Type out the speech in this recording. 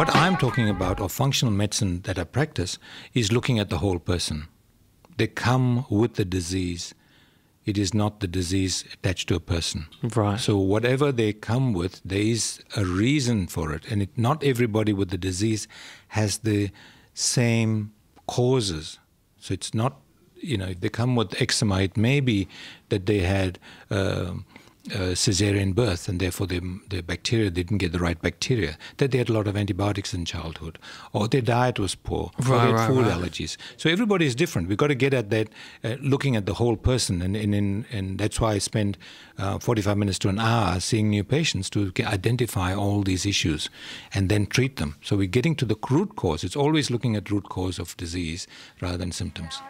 What I'm talking about, or functional medicine that I practice, is looking at the whole person. They come with the disease. It is not the disease attached to a person. Right. So whatever they come with, there is a reason for it, and it, not everybody with the disease has the same causes. So it's not, you know, if they come with eczema, it may be that they had. Uh, uh, cesarean birth, and therefore the, the bacteria didn't get the right bacteria. That they had a lot of antibiotics in childhood, or their diet was poor, or they had right, food right. allergies. So everybody is different. We've got to get at that, uh, looking at the whole person, and and, and, and that's why I spend uh, 45 minutes to an hour seeing new patients to identify all these issues, and then treat them. So we're getting to the root cause. It's always looking at root cause of disease rather than symptoms.